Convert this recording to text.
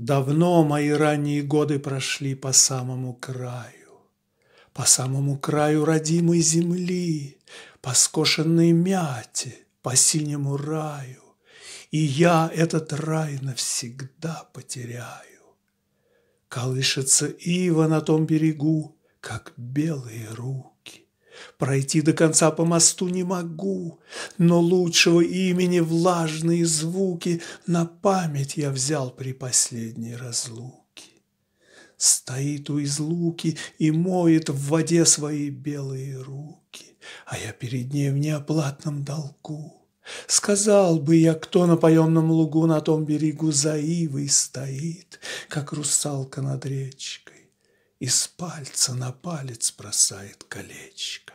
Давно мои ранние годы прошли по самому краю, По самому краю родимой земли, По скошенной мяте, по синему раю, И я этот рай навсегда потеряю. Колышется ива на том берегу, Как белые руки. Пройти до конца по мосту не могу, но лучшего имени влажные звуки на память я взял при последней разлуке. Стоит у излуки и моет в воде свои белые руки, а я перед ней в неоплатном долгу. Сказал бы я, кто на поемном лугу на том берегу за стоит, как русалка над речкой, и с пальца на палец бросает колечко.